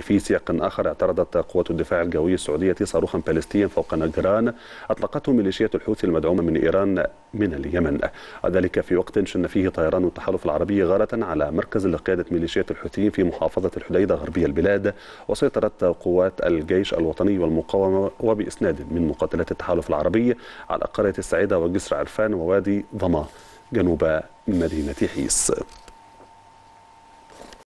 في سياق آخر اعترضت قوات الدفاع الجوي السعودية صاروخا باليستيا فوق نجران أطلقته ميليشيات الحوثي المدعومة من إيران من اليمن وذلك في وقت شن فيه طيران التحالف العربي غارة على مركز لقيادة ميليشيات الحوثيين في محافظة الحديدة غربي البلاد وسيطرت قوات الجيش الوطني والمقاومة وبإسناد من مقاتلات التحالف العربي على قرية السعيدة وجسر عرفان ووادي ضما جنوب مدينة حيس